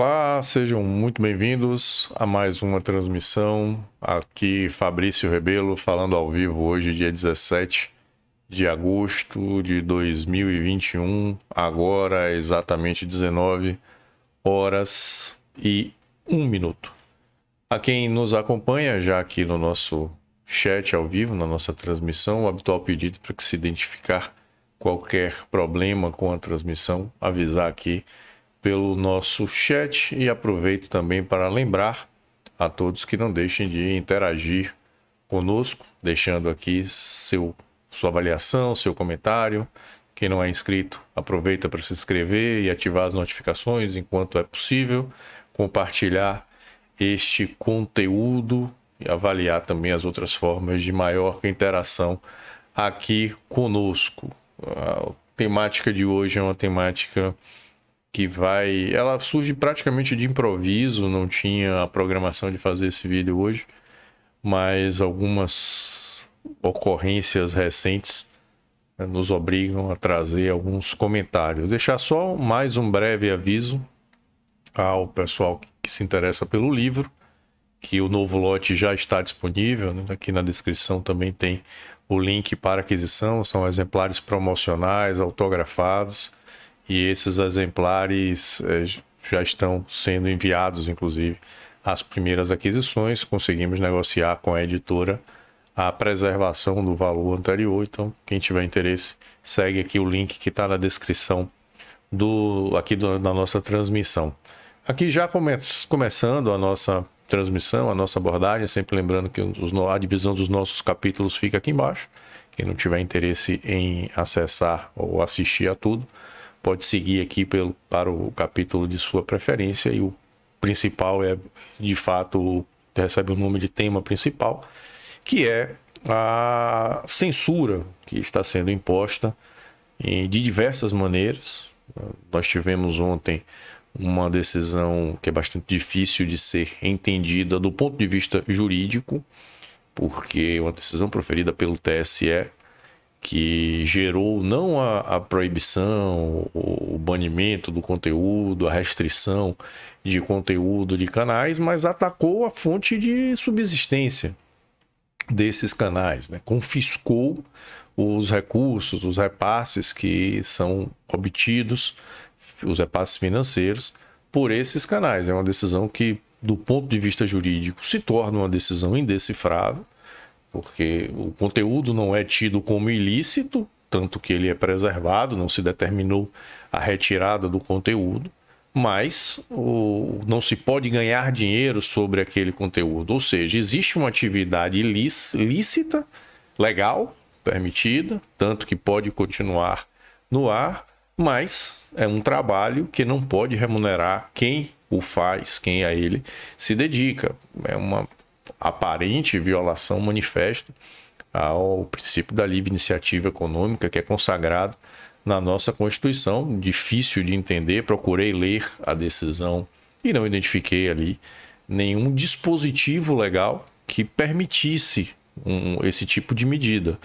Olá, sejam muito bem-vindos a mais uma transmissão. Aqui Fabrício Rebelo falando ao vivo hoje, dia 17 de agosto de 2021, agora exatamente 19 horas e 1 minuto. A quem nos acompanha já aqui no nosso chat ao vivo, na nossa transmissão, o habitual pedido para que se identificar qualquer problema com a transmissão, avisar aqui pelo nosso chat e aproveito também para lembrar a todos que não deixem de interagir conosco, deixando aqui seu, sua avaliação, seu comentário. Quem não é inscrito, aproveita para se inscrever e ativar as notificações enquanto é possível, compartilhar este conteúdo e avaliar também as outras formas de maior interação aqui conosco. A temática de hoje é uma temática que vai. Ela surge praticamente de improviso, não tinha a programação de fazer esse vídeo hoje, mas algumas ocorrências recentes né, nos obrigam a trazer alguns comentários. Deixar só mais um breve aviso ao pessoal que se interessa pelo livro, que o novo lote já está disponível, né? aqui na descrição também tem o link para aquisição, são exemplares promocionais autografados e esses exemplares eh, já estão sendo enviados, inclusive, às primeiras aquisições. Conseguimos negociar com a editora a preservação do valor anterior. Então, quem tiver interesse, segue aqui o link que está na descrição do aqui do, da nossa transmissão. Aqui já come, começando a nossa transmissão, a nossa abordagem, é sempre lembrando que os, a divisão dos nossos capítulos fica aqui embaixo. Quem não tiver interesse em acessar ou assistir a tudo, pode seguir aqui pelo, para o capítulo de sua preferência e o principal é, de fato, recebe o nome de tema principal, que é a censura que está sendo imposta de diversas maneiras. Nós tivemos ontem uma decisão que é bastante difícil de ser entendida do ponto de vista jurídico, porque uma decisão proferida pelo TSE que gerou não a, a proibição, o, o, banimento do conteúdo, a restrição de conteúdo de canais, mas atacou a fonte de subsistência desses canais, né? confiscou os recursos, os repasses que são obtidos, os repasses financeiros por esses canais. É uma decisão que, do ponto de vista jurídico, se torna uma decisão indecifrável porque o conteúdo não é tido como ilícito, tanto que ele é preservado, não se determinou a retirada do conteúdo, mas o, não se pode ganhar dinheiro sobre aquele conteúdo. Ou seja, existe uma atividade lícita, legal, permitida, tanto que pode continuar no ar, mas é um trabalho que não pode remunerar quem o faz, quem a ele se dedica. É uma aparente violação manifesta ao princípio da livre iniciativa econômica que é consagrado na nossa Constituição. Difícil de entender, procurei ler a decisão e não identifiquei ali nenhum dispositivo legal que permitisse um, esse tipo de medida.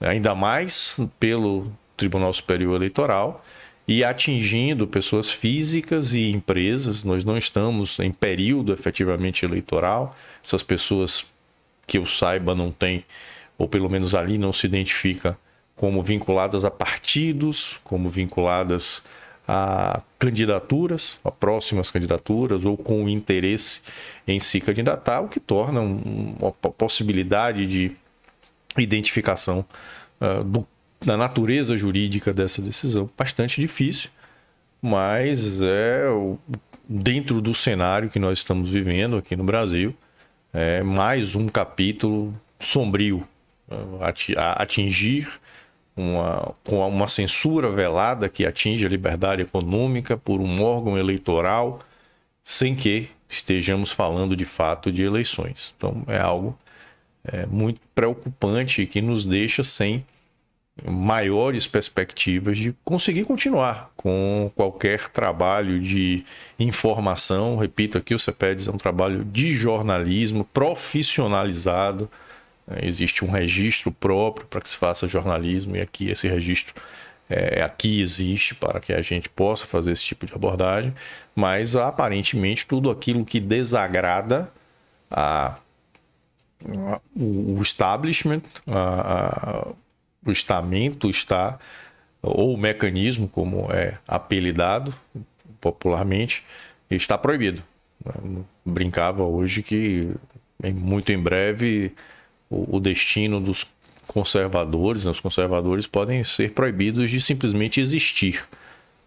Ainda mais pelo Tribunal Superior Eleitoral, e atingindo pessoas físicas e empresas. Nós não estamos em período efetivamente eleitoral. Essas pessoas que eu saiba não têm, ou pelo menos ali não se identifica como vinculadas a partidos, como vinculadas a candidaturas, a próximas candidaturas, ou com interesse em se candidatar, o que torna uma possibilidade de identificação uh, do da natureza jurídica dessa decisão, bastante difícil, mas é dentro do cenário que nós estamos vivendo aqui no Brasil, é mais um capítulo sombrio é, a atingir uma, com uma censura velada que atinge a liberdade econômica por um órgão eleitoral, sem que estejamos falando de fato de eleições. Então é algo é, muito preocupante que nos deixa sem maiores perspectivas de conseguir continuar com qualquer trabalho de informação. Repito aqui, o CEPEDS é um trabalho de jornalismo profissionalizado. É, existe um registro próprio para que se faça jornalismo e aqui esse registro é, aqui existe para que a gente possa fazer esse tipo de abordagem, mas aparentemente tudo aquilo que desagrada a, a, o establishment, a, a o estamento está, ou o mecanismo, como é apelidado popularmente, está proibido. brincava hoje que muito em breve o, destino dos conservadores, né, os conservadores podem ser proibidos de simplesmente existir.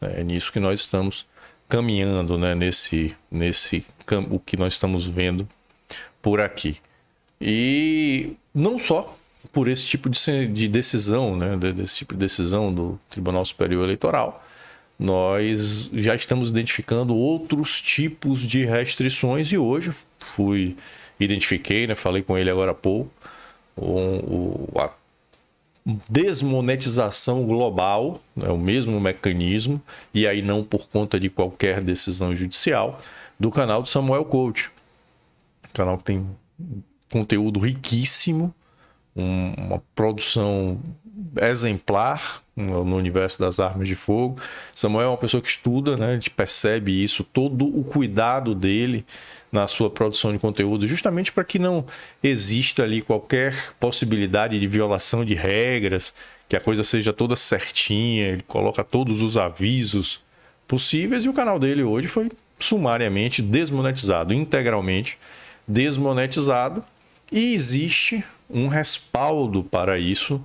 É, é nisso que nós estamos caminhando, né? nesse, nesse o que nós estamos vendo por aqui. E não só por esse tipo de, de decisão, né, desse tipo de decisão do Tribunal Superior Eleitoral, nós já estamos identificando outros tipos de restrições e hoje fui identifiquei, né, falei com ele agora há pouco, o, a desmonetização global, é né, o mesmo mecanismo e aí não por conta de qualquer decisão judicial do canal do Samuel Coach, um canal que tem conteúdo riquíssimo uma produção exemplar no universo das armas de fogo. Samuel é uma pessoa que estuda, né? a gente percebe isso, todo o cuidado dele na sua produção de conteúdo, justamente para que não exista ali qualquer possibilidade de violação de regras, que a coisa seja toda certinha, ele coloca todos os avisos possíveis e o canal dele hoje foi sumariamente desmonetizado, integralmente desmonetizado. E existe um respaldo para isso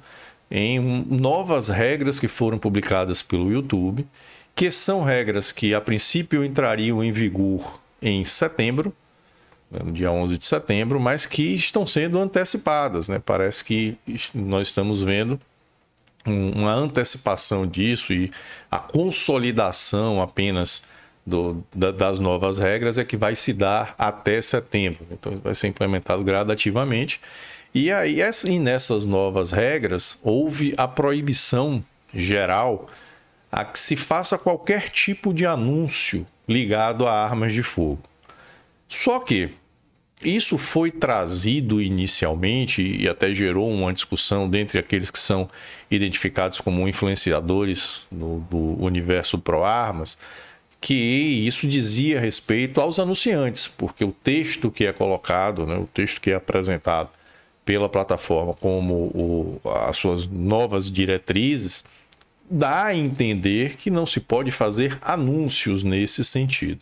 em novas regras que foram publicadas pelo YouTube, que são regras que a princípio entrariam em vigor em setembro, né, no dia 11 de setembro, mas que estão sendo antecipadas. Né? Parece que nós estamos vendo uma antecipação disso e a consolidação apenas do, da, das novas regras é que vai se dar até setembro. Então, vai ser implementado gradativamente e aí, assim, nessas novas regras, houve a proibição geral a que se faça qualquer tipo de anúncio ligado a armas de fogo. Só que isso foi trazido inicialmente e até gerou uma discussão dentre aqueles que são identificados como influenciadores no, do universo pro-armas, que isso dizia respeito aos anunciantes, porque o texto que é colocado, né, o texto que é apresentado pela plataforma como o, as suas novas diretrizes, dá a entender que não se pode fazer anúncios nesse sentido.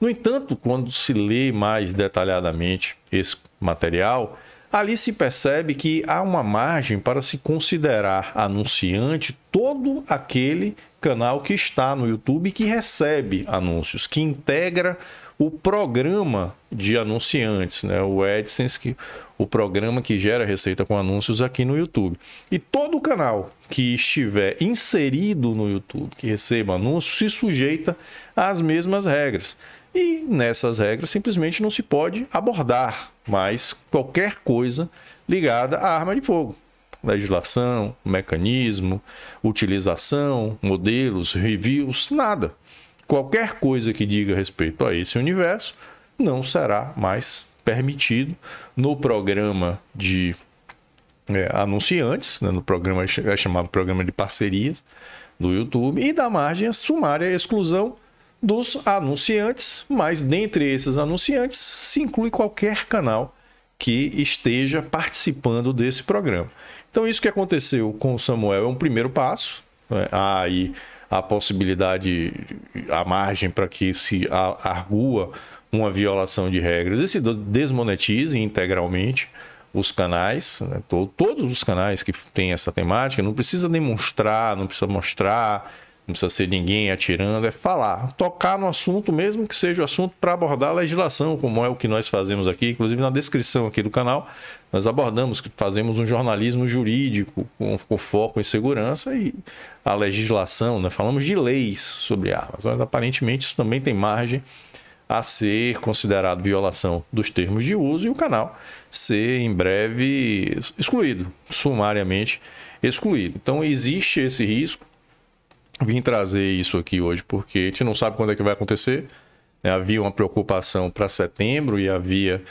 No entanto, quando se lê mais detalhadamente esse material, ali se percebe que há uma margem para se considerar anunciante todo aquele canal que está no YouTube que recebe anúncios, que integra o programa de anunciantes, né? o AdSense, que, o programa que gera receita com anúncios aqui no YouTube. E todo canal que estiver inserido no YouTube, que receba anúncios, se sujeita às mesmas regras. E nessas regras simplesmente não se pode abordar mais qualquer coisa ligada à arma de fogo legislação, mecanismo, utilização, modelos, reviews, nada. Qualquer coisa que diga respeito a esse universo não será mais permitido no programa de é, anunciantes, né, no programa é chamado programa de parcerias do YouTube, e da margem sumária exclusão dos anunciantes, mas dentre esses anunciantes se inclui qualquer canal que esteja participando desse programa. Então, isso que aconteceu com o Samuel é um primeiro passo. Né? aí a possibilidade, a margem para que se argua uma violação de regras e se desmonetize integralmente os canais, né? todos os canais que têm essa temática, não precisa demonstrar, não precisa mostrar, não precisa ser ninguém atirando, é falar, tocar no assunto, mesmo que seja o assunto para abordar a legislação, como é o que nós fazemos aqui, inclusive na descrição aqui do canal, nós abordamos, fazemos um jornalismo jurídico com, com foco em segurança e a legislação, né? falamos de leis sobre armas, mas aparentemente isso também tem margem a ser considerado violação dos termos de uso e o canal ser em breve excluído, sumariamente excluído. Então existe esse risco vim trazer isso aqui hoje porque a gente não sabe quando é que vai acontecer. Né? Havia uma preocupação para setembro e havia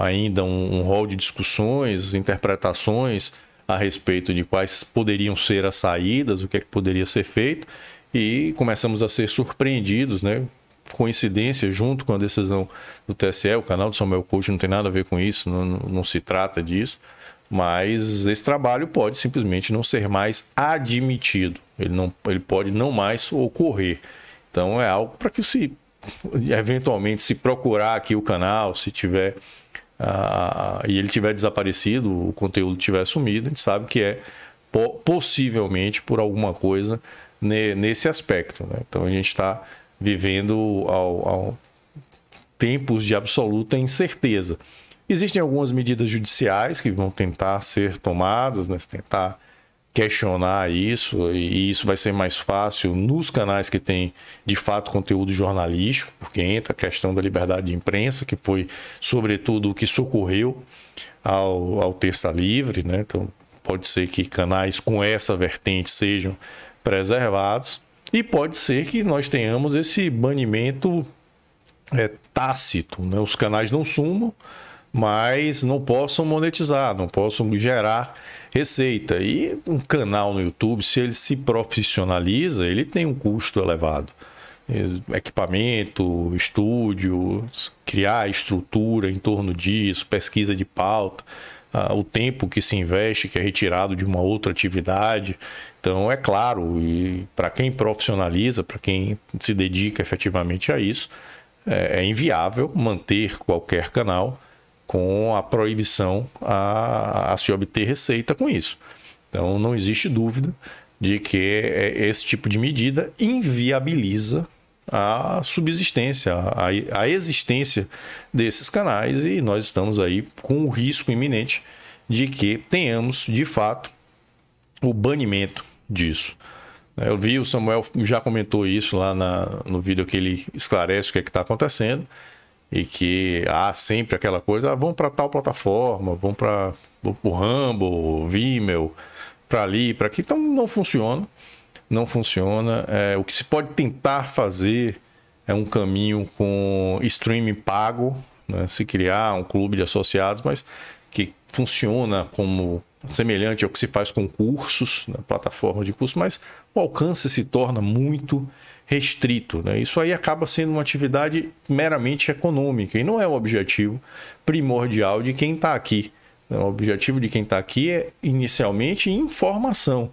ainda um, um rol de discussões, interpretações a respeito de quais poderiam ser as saídas, o que é que poderia ser feito, e começamos a ser surpreendidos, né? Coincidência, junto com a decisão do TSE, o canal do Samuel Couto não tem nada a ver com isso, não, não se trata disso. Mas esse trabalho pode simplesmente não ser mais admitido, ele, não, ele pode não mais ocorrer. Então é algo para que se eventualmente se procurar aqui o canal, se tiver uh, e ele tiver desaparecido, o conteúdo tiver sumido, a gente sabe que é po possivelmente por alguma coisa ne nesse aspecto. Né? Então a gente está vivendo ao, ao tempos de absoluta incerteza. Existem algumas medidas judiciais que vão tentar ser tomadas, né? tentar questionar isso, e isso vai ser mais fácil nos canais que tem de fato conteúdo jornalístico, porque entra a questão da liberdade de imprensa, que foi sobretudo o que socorreu ao, ao Terça Livre, né? Então pode ser que canais com essa vertente sejam preservados, e pode ser que nós tenhamos esse banimento é, tácito, né? Os canais não sumam mas não possam monetizar, não possam gerar receita. E um canal no YouTube, se ele se profissionaliza, ele tem um custo elevado. Equipamento, estúdio, criar estrutura em torno disso, pesquisa de pauta, ah, o tempo que se investe, que é retirado de uma outra atividade. Então, é claro, e para quem profissionaliza, para quem se dedica efetivamente a isso, é, é inviável manter qualquer canal com a proibição a, a se obter receita com isso. Então, não existe dúvida de que é, esse tipo de medida inviabiliza a subsistência, a, a existência desses canais e nós estamos aí com o risco iminente de que tenhamos, de fato, o banimento disso. Eu vi, o Samuel já comentou isso lá na, no vídeo que ele esclarece o que é está acontecendo e que há ah, sempre aquela coisa, ah, vão para tal plataforma, vão para o Rambo, Vimeo, para ali, para aqui. Então não funciona, não funciona. É, o que se pode tentar fazer é um caminho com streaming pago, né? se criar um clube de associados, mas que funciona como semelhante ao que se faz com cursos, né? plataforma de cursos, mas o alcance se torna muito restrito. Né? Isso aí acaba sendo uma atividade meramente econômica e não é o objetivo primordial de quem está aqui. Né? O objetivo de quem está aqui é, inicialmente, informação.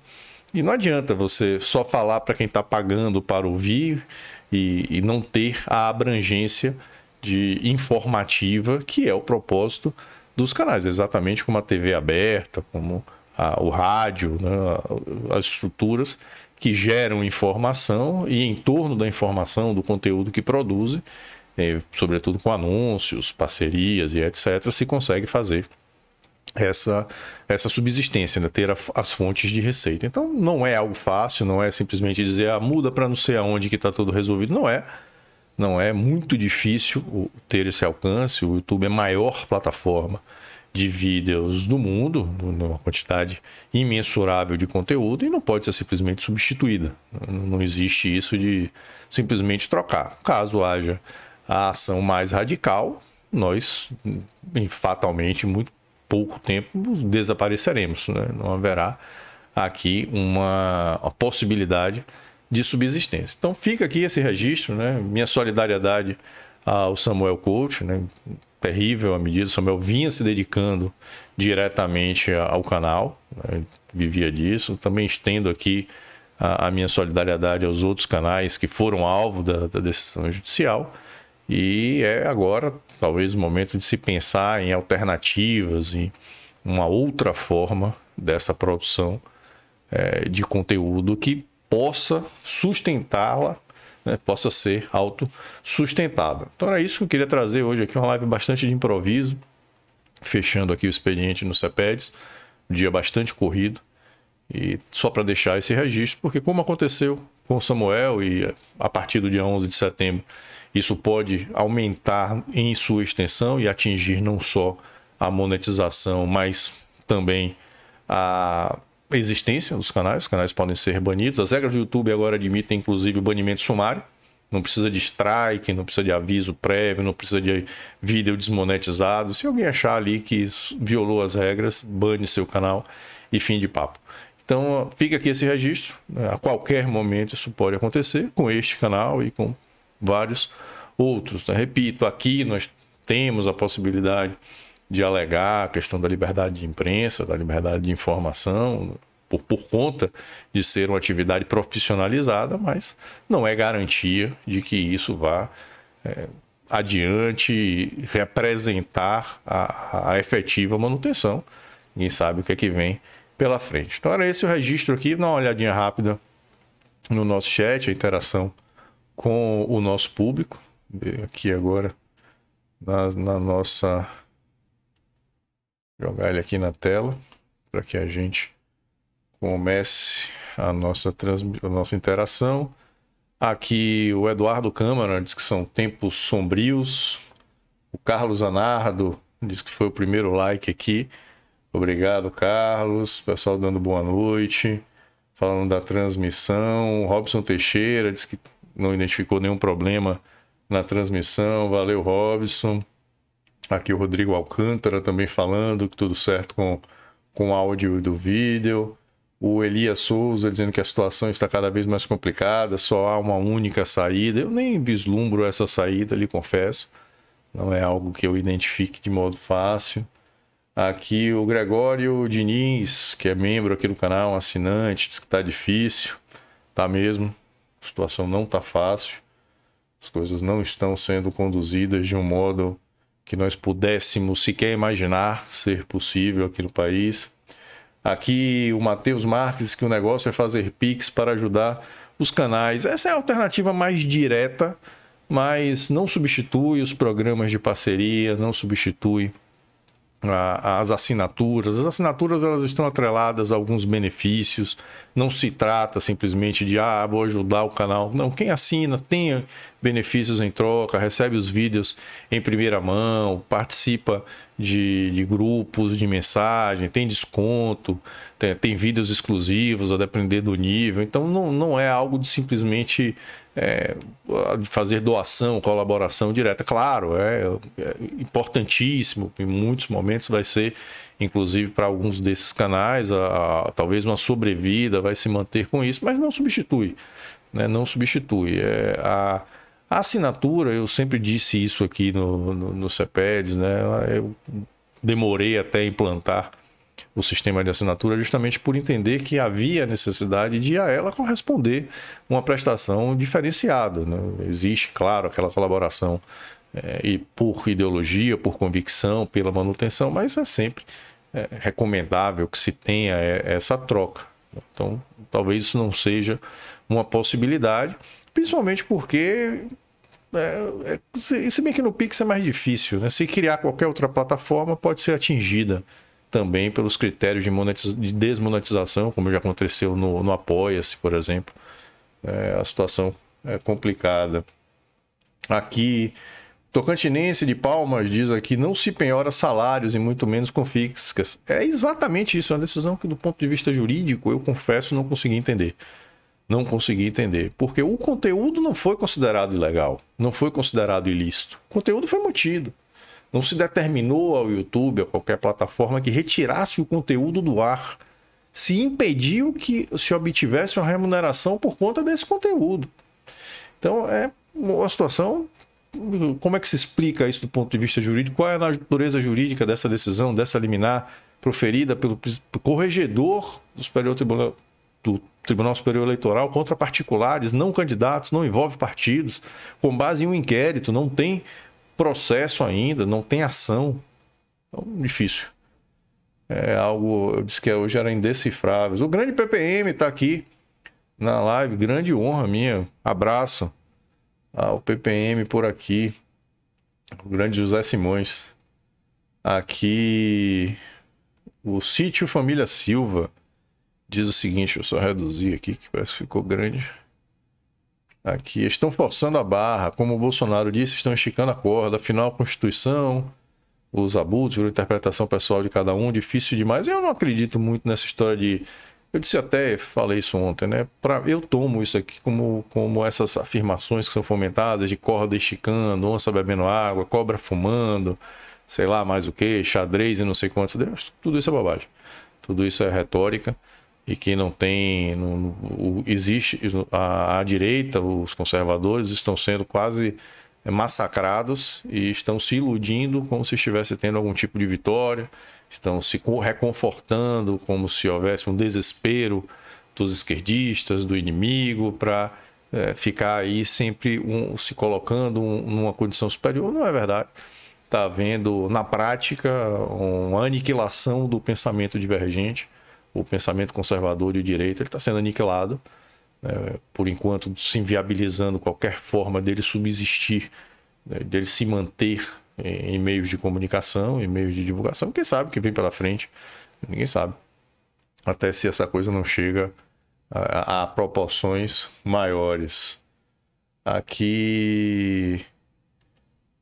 E não adianta você só falar para quem está pagando para ouvir e, e, não ter a abrangência de informativa que é o propósito dos canais, exatamente como a TV aberta, como a, o rádio, né, as estruturas que geram informação e em torno da informação, do conteúdo que produzem, é, sobretudo com anúncios, parcerias e etc., se consegue fazer essa, essa subsistência, né? ter a, as fontes de receita. Então não é algo fácil, não é simplesmente dizer ah, muda para não sei aonde que está tudo resolvido. Não é. Não é muito difícil ter esse alcance. O YouTube é a maior plataforma de vídeos do mundo, uma quantidade imensurável de conteúdo, e não pode ser simplesmente substituída. Não existe isso de simplesmente trocar. Caso haja a ação mais radical, nós fatalmente, muito pouco tempo, desapareceremos. Né? Não haverá aqui uma possibilidade de subsistência. Então fica aqui esse registro, né? minha solidariedade ao Samuel Coach, né? terrível à medida. Samuel vinha se dedicando diretamente ao canal, né? vivia disso. Também estendo aqui a, a, minha solidariedade aos outros canais que foram alvo da, da decisão judicial. E é agora, talvez, o momento de se pensar em alternativas, em uma outra forma dessa produção é, de conteúdo que possa sustentá-la né, possa ser autossustentável. Então era isso que eu queria trazer hoje aqui, uma live bastante de improviso, fechando aqui o expediente no CEPEDES, um dia bastante corrido, e só para deixar esse registro, porque como aconteceu com o Samuel e eh, a partir do dia 11 de setembro, isso pode aumentar em sua extensão e atingir não só a monetização, mas também a a existência dos canais, os canais podem ser banidos. As regras do YouTube agora admitem, inclusive, o banimento sumário. Não precisa de strike, não precisa de aviso prévio, não precisa de vídeo desmonetizado. Se alguém achar ali que violou as regras, bane seu canal e fim de papo. Então fica aqui esse registro. A qualquer momento isso pode acontecer com este canal e com vários outros. Repito, aqui nós temos a possibilidade de alegar a questão da liberdade de imprensa, da liberdade de informação, por, por conta de ser uma atividade profissionalizada, mas não é garantia de que isso vá é, adiante representar a, a, efetiva manutenção. Ninguém sabe o que é que vem pela frente. Então era esse o registro aqui, dá uma olhadinha rápida no nosso chat, a interação com o nosso público, aqui agora na, na nossa jogar ele aqui na tela para que a gente comece a nossa, trans... a nossa interação. Aqui o Eduardo Câmara diz que são tempos sombrios. O Carlos Anardo diz que foi o primeiro like aqui. Obrigado, Carlos. Pessoal dando boa noite. Falando da transmissão. O Robson Teixeira diz que não identificou nenhum problema na transmissão. Valeu, Robson. Tá aqui o Rodrigo Alcântara também falando que tudo certo com, com o áudio e do vídeo. O Elias Souza dizendo que a situação está cada vez mais complicada, só há uma única saída. Eu nem vislumbro essa saída, lhe confesso. Não é algo que eu identifique de modo fácil. Aqui o Gregório Diniz, que é membro aqui do canal, assinante, diz que está difícil. Tá mesmo. A situação não está fácil. As coisas não estão sendo conduzidas de um modo que nós pudéssemos sequer imaginar ser possível aqui no país. Aqui o Matheus Marques que o negócio é fazer Pix para ajudar os canais. Essa é a alternativa mais direta, mas não substitui os programas de parceria, não substitui as assinaturas. As assinaturas elas estão atreladas a alguns benefícios. Não se trata simplesmente de ah, vou ajudar o canal. Não, quem assina tem benefícios em troca, recebe os vídeos em primeira mão, participa de, de grupos de mensagem, tem desconto, tem, tem, vídeos exclusivos, a depender do nível. Então não, não é algo de simplesmente é, fazer doação, colaboração direta. Claro, é, é importantíssimo, em muitos momentos vai ser, inclusive para alguns desses canais, a, a, talvez uma sobrevida vai se manter com isso, mas não substitui. Né? Não substitui. É, a, a, assinatura, eu sempre disse isso aqui no, no, no CEPEDS, né? eu demorei até implantar o sistema de assinatura justamente por entender que havia necessidade de a ela corresponder uma prestação diferenciada. Né? Existe, claro, aquela colaboração é, e por ideologia, por convicção, pela manutenção, mas é sempre é, recomendável que se tenha eh, essa troca. Então, talvez isso não seja uma possibilidade, principalmente porque é, se, se bem que no Pix é mais difícil, né? Se criar qualquer outra plataforma, pode ser atingida também pelos critérios de, de desmonetização, como já aconteceu no, no Apoia-se, por exemplo. É, a situação é complicada. Aqui, Tocantinense de Palmas diz aqui: não se penhora salários e muito menos confiscas. É exatamente isso, é uma decisão que, do ponto de vista jurídico, eu confesso, não consegui entender. Não consegui entender. Porque o conteúdo não foi considerado ilegal, não foi considerado ilícito. O conteúdo foi mantido não se determinou ao YouTube, a qualquer plataforma, que retirasse o conteúdo do ar. Se impediu que se obtivesse uma remuneração por conta desse conteúdo. Então, é uma situação. Como é que se explica isso do ponto de vista jurídico? Qual é a natureza jurídica dessa decisão, dessa liminar proferida pelo corregedor do Superior Tribunal, do Tribunal Superior Eleitoral contra particulares, não candidatos, não envolve partidos, com base em um inquérito, não tem processo ainda, não tem ação. Então, difícil. É algo, eu disse que hoje era indecifrável. O grande PPM está aqui na live, grande honra minha. Abraço ao PPM por aqui. O grande José Simões. Aqui, o sítio Família Silva diz o seguinte: eu só reduzi aqui que parece que ficou grande aqui. Estão forçando a barra, como o Bolsonaro disse, estão esticando a corda. Afinal, a Constituição, os abusos, a interpretação pessoal de cada um, difícil demais. Eu não acredito muito nessa história de. Eu disse até, falei isso ontem, né? Pra, eu tomo isso aqui como, como essas afirmações que são fomentadas de corda esticando, onça bebendo água, cobra fumando, sei lá mais o que, xadrez e não sei quantos. Tudo isso é bobagem. Tudo isso é retórica e que não tem. Não, o, existe a, a, direita, os conservadores estão sendo quase é, massacrados e estão se iludindo como se estivesse tendo algum tipo de vitória, estão se reconfortando como se houvesse um desespero dos esquerdistas, do inimigo, para é, ficar aí sempre um, se colocando um, numa condição superior. Não é verdade. Está havendo, na prática, uma aniquilação do pensamento divergente o pensamento conservador de direita está sendo aniquilado, né? por enquanto se inviabilizando qualquer forma dele subsistir, né? dele se manter em, eh, em meios de comunicação, em meios de divulgação. Quem sabe o que vem pela frente? Ninguém sabe. Até se essa coisa não chega a, a proporções maiores. Aqui,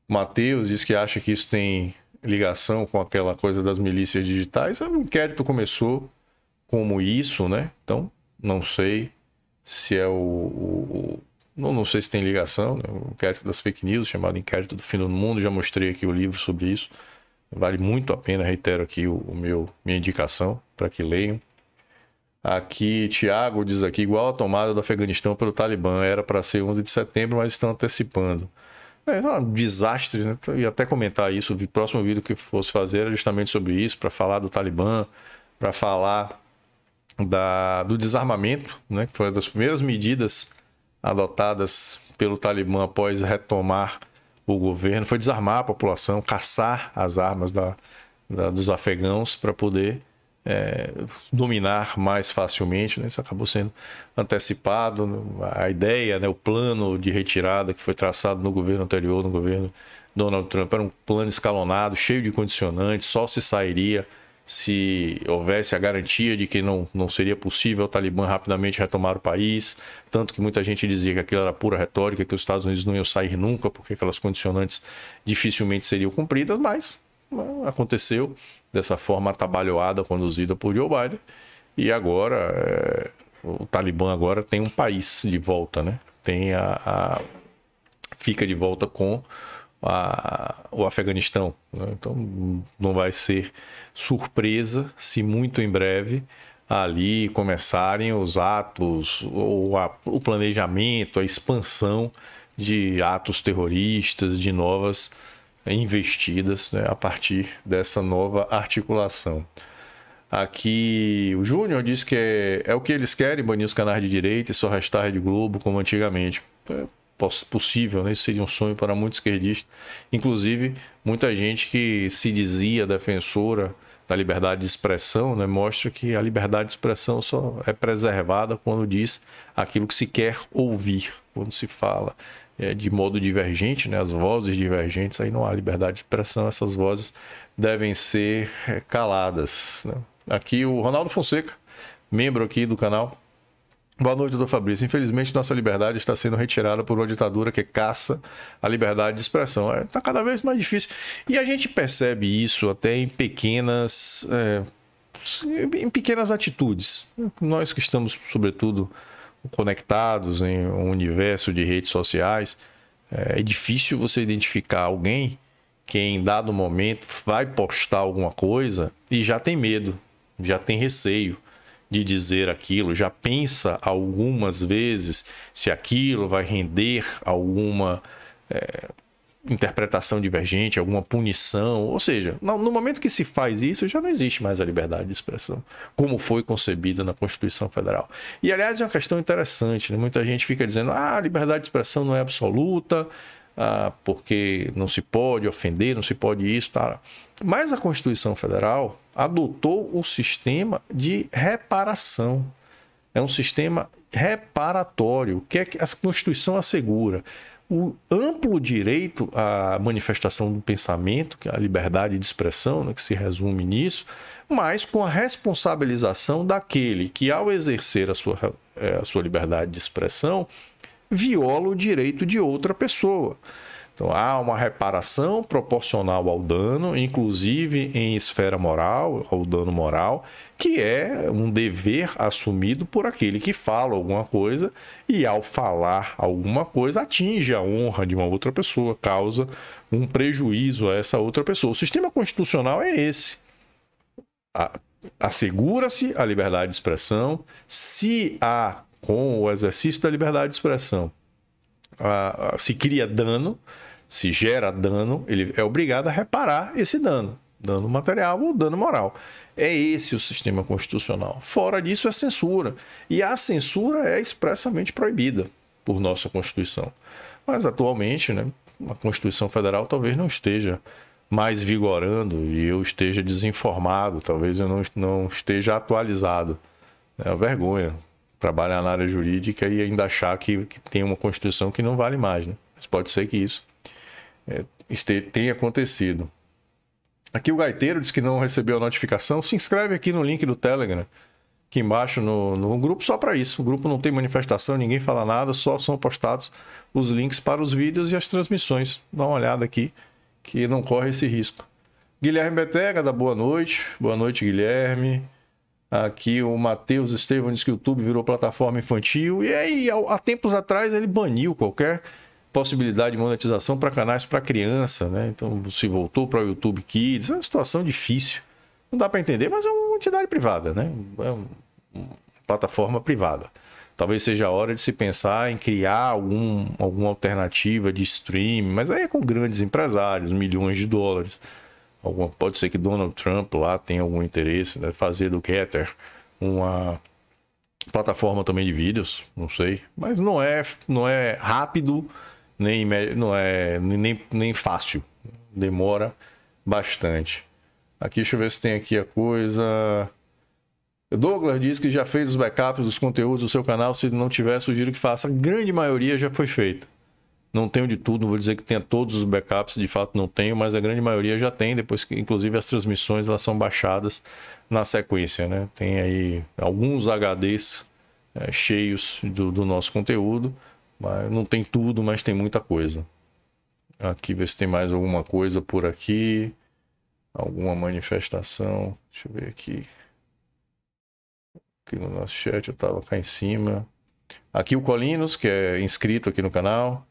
Matheus diz que acha que isso tem ligação com aquela coisa das milícias digitais. É um inquérito começou como isso, né? Então, não sei se é o. o não, não sei se tem ligação, né? o inquérito das fake news, chamado Inquérito do Fim do Mundo, já mostrei aqui o livro sobre isso. Vale muito a pena, reitero aqui o, o meu, minha indicação para que leiam. Aqui, Tiago diz aqui, igual a tomada do Afeganistão pelo Talibã, era para ser 11 de setembro, mas estão antecipando. É, é um desastre, né? E até comentar isso, o próximo vídeo que fosse fazer era justamente sobre isso, para falar do Talibã, para falar da, do desarmamento, né, que foi uma das primeiras medidas adotadas pelo Talibã após retomar o governo, foi desarmar a população, caçar as armas da, da, dos afegãos para poder é, dominar mais facilmente. Né? Isso acabou sendo antecipado. A ideia, né, o plano de retirada que foi traçado no governo anterior, no governo Donald Trump, era um plano escalonado, cheio de condicionantes, só se sairia se houvesse a garantia de que não, não seria possível o Talibã rapidamente retomar o país, tanto que muita gente dizia que aquilo era pura retórica, que os Estados Unidos não iam sair nunca, porque aquelas condicionantes dificilmente seriam cumpridas, mas né, aconteceu dessa forma atabalhoada, conduzida por Joe Biden, e agora é, o Talibã agora tem um país de volta, né? Tem a, a fica de volta com a, o Afeganistão. Né? Então não vai ser surpresa se muito em breve ali começarem os atos ou a, o planejamento, a expansão de atos terroristas, de novas investidas né, a partir dessa nova articulação. Aqui o Júnior diz que é, é o que eles querem, banir os canais de direita e só restar de Globo como antigamente. É, possível, né? Isso seria um sonho para muitos esquerdistas, inclusive muita gente que se dizia defensora da liberdade de expressão, né? Mostra que a liberdade de expressão só é preservada quando diz aquilo que se quer ouvir, quando se fala é, de modo divergente, né? As vozes divergentes, aí não há liberdade de expressão, essas vozes devem ser é, caladas. Né? Aqui o Ronaldo Fonseca, membro aqui do canal Boa noite, doutor Fabrício. Infelizmente, nossa liberdade está sendo retirada por uma ditadura que caça a liberdade de expressão. Está é, tá cada vez mais difícil. E a gente percebe isso até em pequenas, é, em pequenas atitudes. Nós que estamos, sobretudo, conectados em um universo de redes sociais, é, é difícil você identificar alguém que, em dado momento, vai postar alguma coisa e já tem medo, já tem receio de dizer aquilo, já pensa algumas vezes se aquilo vai render alguma é, interpretação divergente, alguma punição. Ou seja, no momento que se faz isso, já não existe mais a liberdade de expressão, como foi concebida na Constituição Federal. E, aliás, é uma questão interessante. Né? Muita gente fica dizendo: ah, a liberdade de expressão não é absoluta. Ah, porque não se pode ofender, não se pode isso, tá? Mas a Constituição Federal adotou o sistema de reparação. É um sistema reparatório. O que é que a Constituição assegura? O amplo direito à manifestação do pensamento, que é a liberdade de expressão, né, que se resume nisso, mas com a responsabilização daquele que, ao exercer a sua, eh, a sua liberdade de expressão, viola o direito de outra pessoa. Então, há uma reparação proporcional ao dano, inclusive em esfera moral, ao dano moral, que é um dever assumido por aquele que fala alguma coisa e, ao falar alguma coisa, atinge a honra de uma outra pessoa, causa um prejuízo a essa outra pessoa. O sistema constitucional é esse. Assegura-se a liberdade de expressão, se há, com o exercício da liberdade de expressão, se cria dano se gera dano, ele é obrigado a reparar esse dano, dano material ou dano moral. É esse o sistema constitucional. Fora disso é censura. E a censura é expressamente proibida por nossa Constituição. Mas atualmente, né, a Constituição Federal talvez não esteja mais vigorando e eu esteja desinformado, talvez eu não, não esteja atualizado. É uma vergonha trabalhar na área jurídica e ainda achar que, que tem uma Constituição que não vale mais. Né? Mas pode ser que isso é, este, tem acontecido. Aqui o Gaiteiro diz que não recebeu a notificação. Se inscreve aqui no link do Telegram, aqui embaixo no, no grupo, só para isso. O grupo não tem manifestação, ninguém fala nada, só são postados os links para os vídeos e as transmissões. Dá uma olhada aqui, que não corre esse risco. Guilherme Betega, da boa noite. Boa noite, Guilherme. Aqui o Matheus Estevam diz que o YouTube virou plataforma infantil. E aí, há tempos atrás, ele baniu qualquer possibilidade de monetização para canais para criança, né? Então se voltou para o YouTube Kids, é uma situação difícil. Não dá para entender, mas é uma entidade privada, né? É uma plataforma privada. Talvez seja a hora de se pensar em criar algum, alguma alternativa de streaming, mas aí é com grandes empresários, milhões de dólares. Alguma, pode ser que Donald Trump lá tenha algum interesse, né? Fazer do Getter uma plataforma também de vídeos, não sei. Mas não é, não é rápido nem, não é, nem, nem fácil. Demora bastante. Aqui, deixa eu ver se tem aqui a coisa. Douglas diz que já fez os backups dos conteúdos do seu canal. Se não tiver, sugiro que faça. A grande maioria já foi feita. Não tenho de tudo, não vou dizer que tenha todos os backups, de fato não tenho, mas a grande maioria já tem, depois que, inclusive, as transmissões elas são baixadas na sequência, né? Tem aí alguns HDs é, eh, cheios do, do nosso conteúdo, mas não tem tudo, mas tem muita coisa. Aqui, ver se tem mais alguma coisa por aqui. Alguma manifestação. Deixa eu ver aqui. Aqui no nosso chat, eu estava cá em cima. Aqui o Colinos, que é inscrito aqui no canal.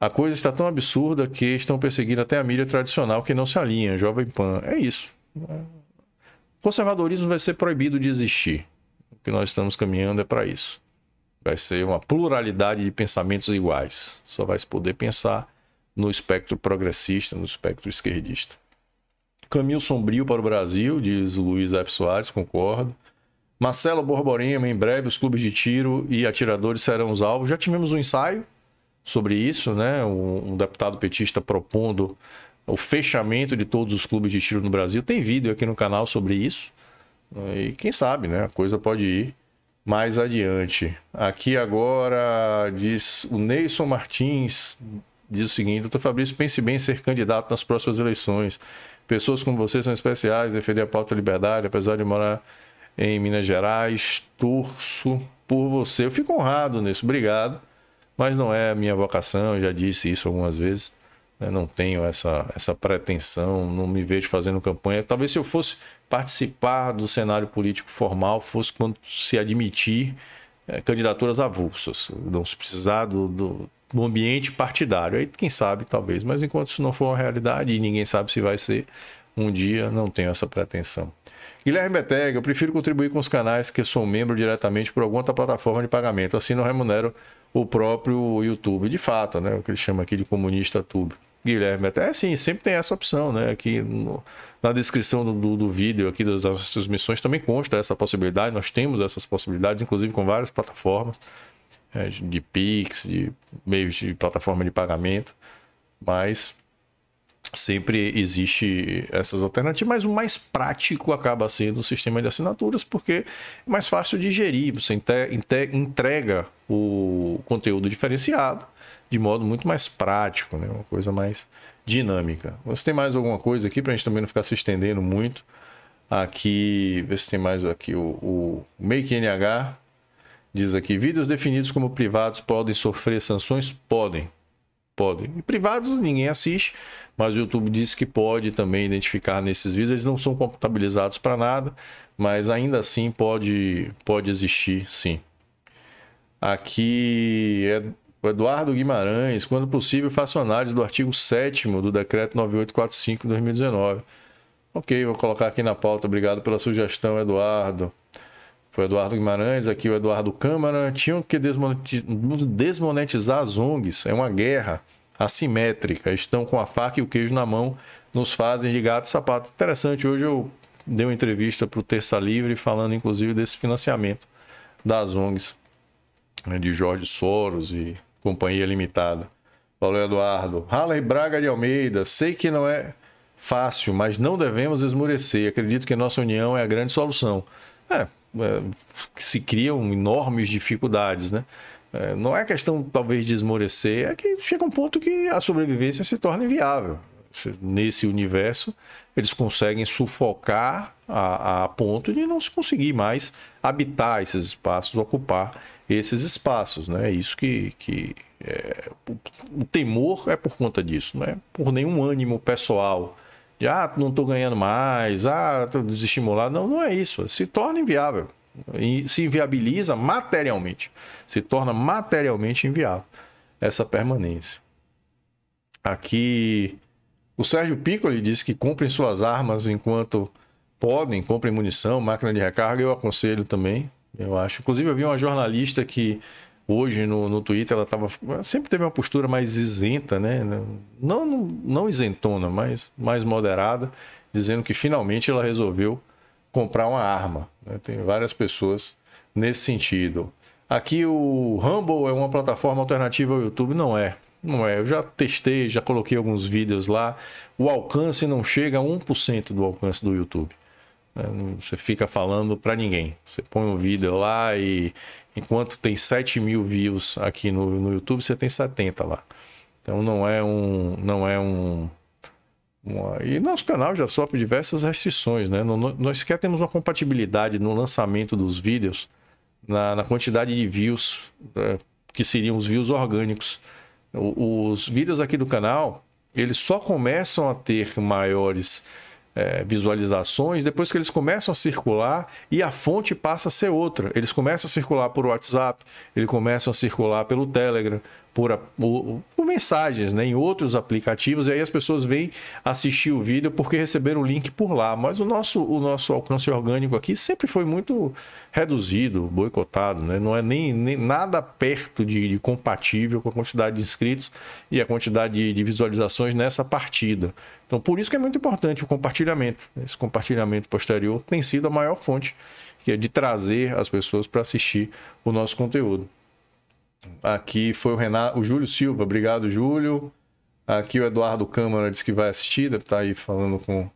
A coisa está tão absurda que estão perseguindo até a mídia tradicional que não se alinha, Jovem Pan. É isso. Conservadorismo vai ser proibido de existir. O que nós estamos caminhando é para isso. Vai ser uma pluralidade de pensamentos iguais. Só vai se poder pensar no espectro progressista, no espectro esquerdista. Caminho sombrio para o Brasil, diz Luiz F. Soares, concordo. Marcelo Borborema, em breve os clubes de tiro e atiradores serão os alvos. Já tivemos um ensaio sobre isso, né? Um, um deputado petista propondo o fechamento de todos os clubes de tiro no Brasil. Tem vídeo aqui no canal sobre isso. Né? E quem sabe, né? A coisa pode ir mais adiante. Aqui agora diz o Neyson Martins, diz o seguinte: Doutor Fabrício, pense bem em ser candidato nas próximas eleições. Pessoas como você são especiais, defender a pauta liberdade, apesar de morar em Minas Gerais, torço por você. Eu fico honrado nisso, obrigado, mas não é a minha vocação, já disse isso algumas vezes. Né? não tenho essa, essa pretensão, não me vejo fazendo campanha. Talvez se eu fosse participar do cenário político formal, fosse quando se admitir é, candidaturas avulsas, não se precisar do, do, do, ambiente partidário. Aí, quem sabe, talvez, mas enquanto isso não for uma realidade e ninguém sabe se vai ser, um dia não tenho essa pretensão. Guilherme Betega, eu prefiro contribuir com os canais que sou membro diretamente por alguma outra plataforma de pagamento. Assim não remunero o próprio YouTube. De fato, né? É o que ele chama aqui de comunista tube. Guilherme. Até assim, sempre tem essa opção, né? Aqui no, na descrição do, do, do, vídeo aqui das, das transmissões também consta essa possibilidade. Nós temos essas possibilidades, inclusive com várias plataformas é, de Pix, de meios de plataforma de pagamento, mas sempre existe essas alternativas, mas o mais prático acaba sendo o sistema de assinaturas, porque é mais fácil de gerir, você entrega o conteúdo diferenciado de modo muito mais prático, né? uma coisa mais dinâmica. Você tem mais alguma coisa aqui para a gente também não ficar se estendendo muito? Aqui, ver se tem mais aqui o, o Make NH diz aqui: vídeos definidos como privados podem sofrer sanções? Podem, podem. E privados ninguém assiste, mas o YouTube disse que pode também identificar nesses vídeos. Eles não são computabilizados para nada, mas ainda assim pode, pode existir, sim. Aqui é o Eduardo Guimarães, quando possível, faça análise do artigo 7 do decreto 9845 de 2019. Ok, vou colocar aqui na pauta. Obrigado pela sugestão, Eduardo. Foi Eduardo Guimarães, aqui o Eduardo Câmara. Tinham que desmonetizar as ONGs. É uma guerra assimétrica. Estão com a faca e o queijo na mão, nos fazem de gato e sapato. Interessante, hoje eu dei uma entrevista para o Terça Livre falando, inclusive, desse financiamento das ONGs, né, de Jorge Soros e Companhia Limitada. Valeu, Eduardo. e Braga de Almeida, sei que não é fácil, mas não devemos esmorecer. Acredito que nossa união é a grande solução. É, é se criam enormes dificuldades, né? É, não é questão, talvez, de esmorecer, é que chega um ponto que a sobrevivência se torna inviável. Nesse universo, eles conseguem sufocar a, a ponto de não se conseguir mais habitar esses espaços, ocupar esses espaços, né? Isso que, que é, o, o temor é por conta disso, não é por nenhum ânimo pessoal de ah, não estou ganhando mais, ah, estou desestimulado. Não, não é isso. Se torna inviável. Se inviabiliza materialmente. Se torna materialmente inviável essa permanência. Aqui, o Sérgio Piccoli disse que comprem suas armas enquanto podem, comprem munição, máquina de recarga. Eu aconselho também. Eu acho. Inclusive, eu vi uma jornalista que hoje no, no Twitter ela tava, sempre teve uma postura mais isenta, né? Não, não, isentona, mas mais moderada, dizendo que finalmente ela resolveu comprar uma arma. Né? Tem várias pessoas nesse sentido. Aqui o Rumble é uma plataforma alternativa ao YouTube? Não é. Não é. Eu já testei, já coloquei alguns vídeos lá. O alcance não chega a 1% do alcance do YouTube. Né? Você fica falando para ninguém. Você põe um vídeo lá e enquanto tem 7 mil views aqui no, no YouTube, você tem 70 lá. Então não é um. Não é um uma... E nosso canal já sofre diversas restrições, né? Não, nós sequer temos uma compatibilidade no lançamento dos vídeos na, na quantidade de views, é, que seriam os views orgânicos. os vídeos aqui do canal, eles só começam a ter maiores é, visualizações, depois que eles começam a circular e a fonte passa a ser outra. Eles começam a circular por WhatsApp, eles começam a circular pelo Telegram, por, por, por, mensagens, né, em outros aplicativos, e aí as pessoas vêm assistir o vídeo porque receberam o link por lá. Mas o nosso, o nosso alcance orgânico aqui sempre foi muito reduzido, boicotado, né? não é nem, nem nada perto de, de, compatível com a quantidade de inscritos e a quantidade de, de, visualizações nessa partida. Então, por isso que é muito importante o compartilhamento. Esse compartilhamento posterior tem sido a maior fonte que é de trazer as pessoas para assistir o nosso conteúdo. Aqui foi o Renato, o Júlio Silva. Obrigado, Júlio. Aqui o Eduardo Câmara disse que vai assistir, deve estar tá aí falando com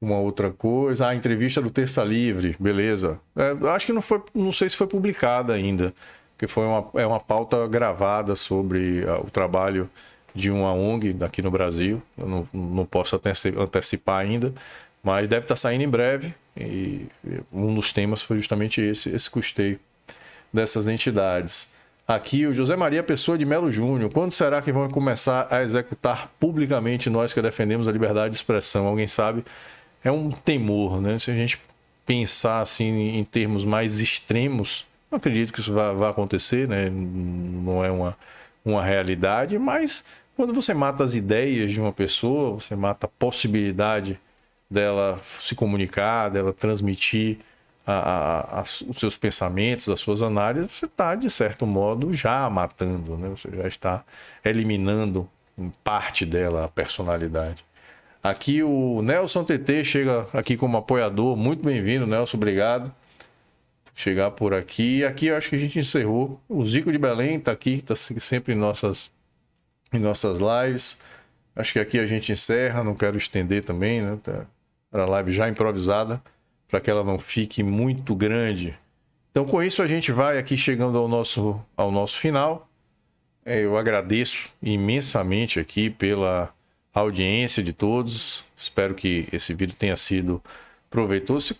uma outra coisa. Ah, a entrevista do Terça Livre, beleza. É, acho que não foi, não sei se foi publicada ainda, porque foi uma, é uma pauta gravada sobre ah, o trabalho de uma ONG aqui no Brasil. Eu não, não posso antecipar ainda, mas deve estar tá saindo em breve. E um dos temas foi justamente esse, esse custeio dessas entidades. Aqui o José Maria Pessoa de Melo Júnior. Quando será que vão começar a executar publicamente nós que defendemos a liberdade de expressão? Alguém sabe? É um temor, né? Se a gente pensar assim em termos mais extremos, não acredito que isso vá, vá acontecer, né? Não é uma, uma realidade, mas quando você mata as ideias de uma pessoa, você mata a possibilidade dela se comunicar, dela transmitir a, a, os seus pensamentos, as suas análises, você está, de certo modo, já matando, né? você já está eliminando parte dela, a personalidade. Aqui o Nelson TT chega aqui como apoiador, muito bem-vindo, Nelson, obrigado. Chegar por aqui. Aqui eu acho que a gente encerrou. O Zico de Belém está aqui, está sempre em nossas, em nossas lives. Acho que aqui a gente encerra, não quero estender também, né? Tá, live já improvisada para que ela não fique muito grande. Então, com isso, a gente vai aqui chegando ao nosso, ao nosso final. É, eu agradeço imensamente aqui pela audiência de todos. Espero que esse vídeo tenha sido proveitoso.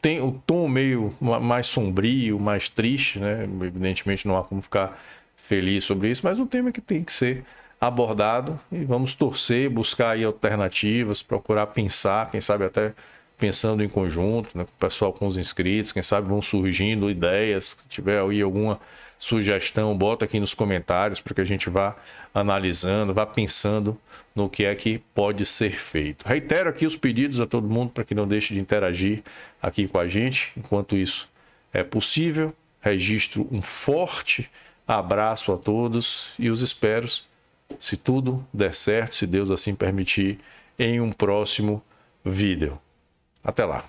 Tem o tom meio mais sombrio, mais triste, né? Evidentemente não há como ficar feliz sobre isso, mas um tema é que tem que ser abordado e vamos torcer, buscar aí alternativas, procurar pensar, quem sabe até pensando em conjunto, né, com o pessoal, com os inscritos, quem sabe vão surgindo ideias, se tiver aí alguma sugestão, bota aqui nos comentários para que a gente vá analisando, vá pensando no que é que pode ser feito. Reitero aqui os pedidos a todo mundo para que não deixe de interagir aqui com a gente, enquanto isso é possível. Registro um forte abraço a todos e os espero, se tudo der certo, se Deus assim permitir, em um próximo vídeo. Até lá.